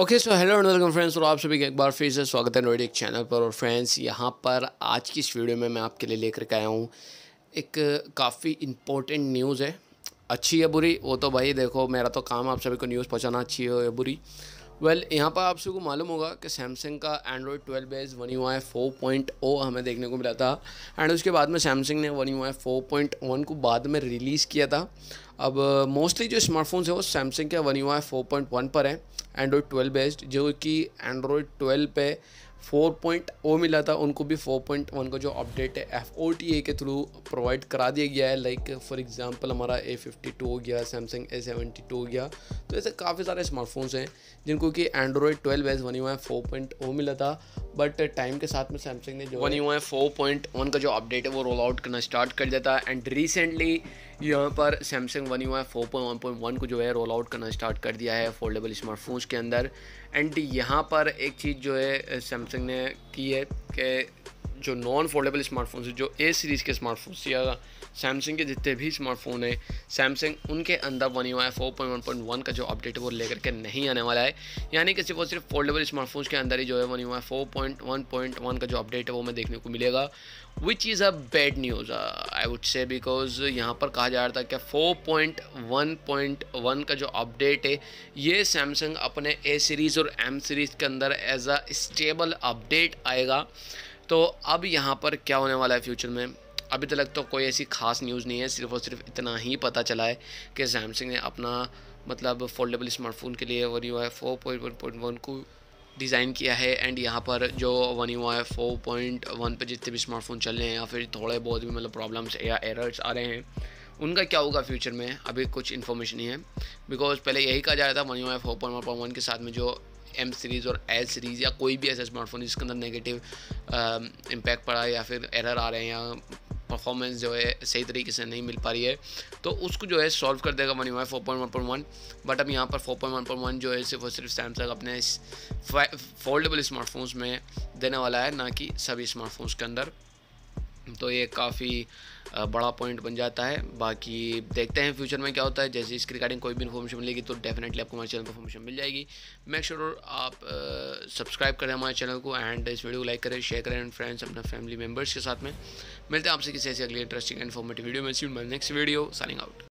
okay so hello and welcome friends और आप सभी का एक बार फिर से स्वागत है नोडिक चैनल पर और फ्रेंड्स यहाँ पर आज की इस वीडियो में मैं आपके लिए लेकर के आया हूँ एक काफ़ी इम्पोर्टेंट न्यूज़ है अच्छी या बुरी वो तो भाई देखो मेरा तो काम आप सभी को न्यूज़ पहुँचाना अच्छी हो या बुरी वेल well, यहाँ पर आप सबको मालूम होगा कि सैमसंग का Android twelve base one U I four point O हमें देखने को मिला था एंड उसके बाद में सैमसंग ने one U I four point one को बाद में रिलीज़ किया था अब मोस्टली uh, जो स्मार्टफोन्स है वो सैमसंग के one U I four point one पर है एंड्रॉयड ट्वेल्व बेस्ड जो कि एंड्रॉयड ट्वेल्व पे फोर पॉइंट ओ मिला था उनको भी फोर पॉइंट वन का जो अपडेट है एफ ओ टी ए के थ्रू प्रोवाइड करा दिया गया है लाइक फॉर एग्जांपल हमारा ए फिफ्टी टू हो गया सैमसंग ए सेवेंटी टू हो गया तो ऐसे काफ़ी सारे स्मार्टफोन्स हैं जिनको कि एंड्रॉयड ट्वेल्व एस वन हुआ है फोर पॉइंट ओ मिला था बट टाइम के साथ में सैमसंग ने जो वन हुआ है फोर पॉइंट वन का जो अपडेट है वो रोल आउट करना स्टार्ट कर दिया था एंड रिसेंटली यहाँ पर सैमसंग वन हुआ है four point one point one को जो है रोल आउट करना स्टार्ट कर दिया है फोल्डेबल स्मार्टफोन्स के अंदर एंड यहाँ पर एक चीज़ जो है सैमसंग सैमसंग ने की है कि जो नॉन फोल्डेबल स्मार्टफोन है जो ए सीरीज़ के स्मार्टफोन या सैमसंग के जितने भी स्मार्टफोन है सैमसंग उनके अंदर बनी हुआ है four point one point one का जो अपडेट है वो लेकर के नहीं आने वाला है यानी कि सिर्फ और सिर्फ फोल्डेबल स्मार्टफोन के अंदर ही जो है बनी हुआ है four point one point one का जो अपडेट है वो हमें देखने को मिलेगा which is a bad news I would say because यहाँ पर कहा जा रहा था कि four point one point one का जो अपडेट है ये सैमसंग अपने ए सीरीज़ और एम सीरीज़ के अंदर एज अ स्टेबल अपडेट आएगा तो अब यहाँ पर क्या होने वाला है फ्यूचर में अभी तक तो कोई ऐसी ख़ास न्यूज़ नहीं है सिर्फ और सिर्फ इतना ही पता चला है कि सैमसंग ने अपना मतलब फोल्डेबल स्मार्टफोन के लिए one U I four point one point one को डिज़ाइन किया है एंड यहाँ पर जो one U I four point one पर जितने भी स्मार्टफोन चल रहे हैं या फिर थोड़े बहुत भी मतलब प्रॉब्लम्स या एरर्स आ रहे हैं उनका क्या होगा फ्यूचर में अभी कुछ इन्फॉर्मेशन नहीं है बिकॉज पहले यही कहा जा रहा था one U I four point point one के साथ में जो एम सीरीज़ और एल सीरीज़ या कोई भी ऐसा स्मार्टफोन जिसके अंदर नेगेटिव इम्पैक्ट um, पड़ा है या फिर एरर आ रहे हैं या परफॉर्मेंस जो है सही तरीके से नहीं मिल पा रही है तो उसको जो है सॉल्व कर देगा one U I four point one point one but अब यहाँ पर four point one point one जो है सिर्फ और सिर्फ सैमसंग अपने फोल्डेबल स्मार्टफोन्स में देने वाला है ना कि सभी स्मार्टफोन्स के अंदर तो ये काफ़ी बड़ा पॉइंट बन जाता है बाकी देखते हैं फ्यूचर में क्या होता है जैसे इसके रिगार्डिंग कोई भी इन्फॉर्मेशन मिलेगी तो डेफिनेटली आपको हमारे चैनल पर इन्फॉर्मेशन मिल जाएगी मेक श्योर sure आप सब्सक्राइब करें हमारे चैनल को एंड इस वीडियो को लाइक करें शेयर करें फ्रेंड्स अपने फैमिली मेम्बर्स के साथ में मिलते हैं आपसे किसी ऐसी अगली इंटरेस्टिंग इन्फॉर्मेटिव वीडियो में see next video signing out